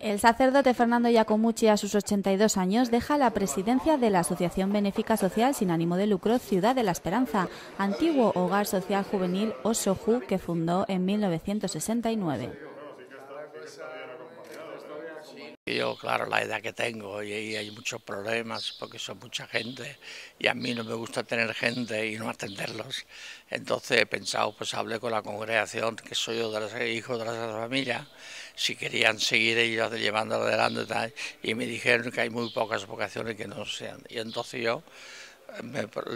El sacerdote Fernando Iacomucci, a sus 82 años, deja la presidencia de la Asociación Benéfica Social sin ánimo de lucro Ciudad de la Esperanza, antiguo hogar social juvenil Osoju que fundó en 1969 yo, claro, la edad que tengo y, hay muchos problemas porque son mucha gente y a mí no me gusta tener gente y no atenderlos. Entonces he pensado, pues hablé con la congregación, que soy yo de los hijo de la familia, si querían seguir ellos llevándolo adelante y tal, y me dijeron que hay muy pocas vocaciones que no sean. Y entonces yo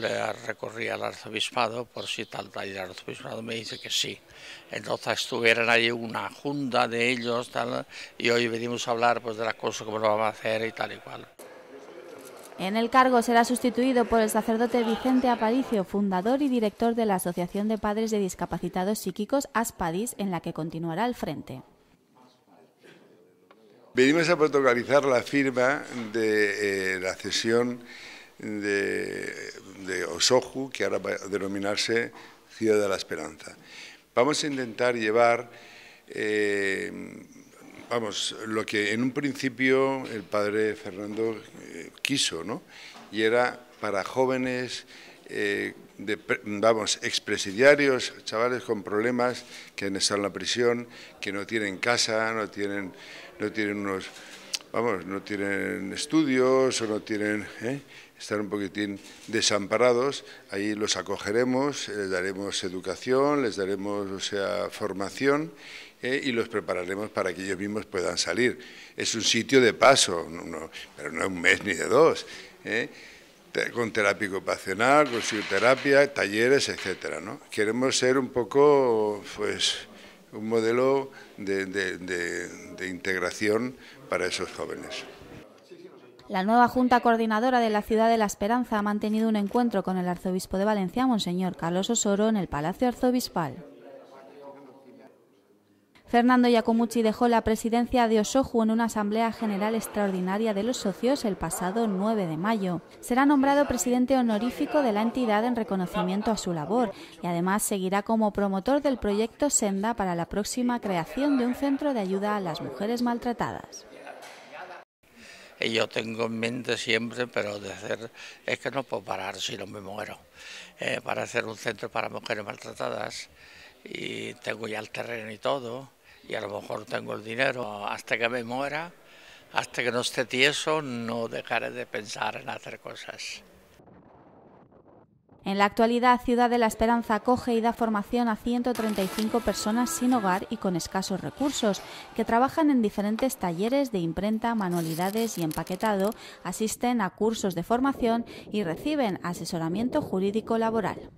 le recorrí al arzobispado por si tal y el arzobispado me dice que sí. Entonces estuvieron ahí una junta de ellos tal, y hoy venimos a hablar pues, de las cosas como lo vamos a hacer y tal y cual. En el cargo será sustituido por el sacerdote Vicente Aparicio, fundador y director de la Asociación de Padres de Discapacitados Psíquicos ASPADIS, en la que continuará al frente. Venimos a protocolizar la firma de eh, la cesión de, Osoju, que ahora va a denominarse Ciudad de la Esperanza. Vamos a intentar llevar, eh, vamos, lo que en un principio el padre Fernando eh, quiso, ¿no? Y era para jóvenes, eh, vamos, expresidiarios, chavales con problemas que han estado en la prisión, que no tienen casa, no tienen, no tienen unos vamos, no tienen estudios o no tienen, ¿eh? están un poquitín desamparados, ahí los acogeremos, les daremos educación, les daremos o sea, formación ¿eh? y los prepararemos para que ellos mismos puedan salir. Es un sitio de paso, pero no, es un mes ni de dos. ¿eh? con terapia ocupacional, con psicoterapia, talleres, etcétera. Queremos ser un poco, pues, un modelo de, integración para esos jóvenes. La nueva Junta Coordinadora de la Ciudad de la Esperanza ha mantenido un encuentro con el arzobispo de Valencia, Monseñor Carlos Osoro, en el Palacio Arzobispal. Fernando Iacomucci dejó la presidencia de Osoju en una asamblea general extraordinaria de los socios el pasado 9 de mayo. Será nombrado presidente honorífico de la entidad en reconocimiento a su labor y además seguirá como promotor del proyecto Senda para la próxima creación de un centro de ayuda a las mujeres maltratadas. Yo tengo en mente siempre, pero de hacer, es que no puedo parar si no me muero, eh, para hacer un centro para mujeres maltratadas y tengo ya el terreno y todo y a lo mejor tengo el dinero hasta que me muera, hasta que no esté tieso, no dejaré de pensar en hacer cosas. En la actualidad, Ciudad de la Esperanza acoge y da formación a 135 personas sin hogar y con escasos recursos, que trabajan en diferentes talleres de imprenta, manualidades y empaquetado, asisten a cursos de formación y reciben asesoramiento jurídico laboral.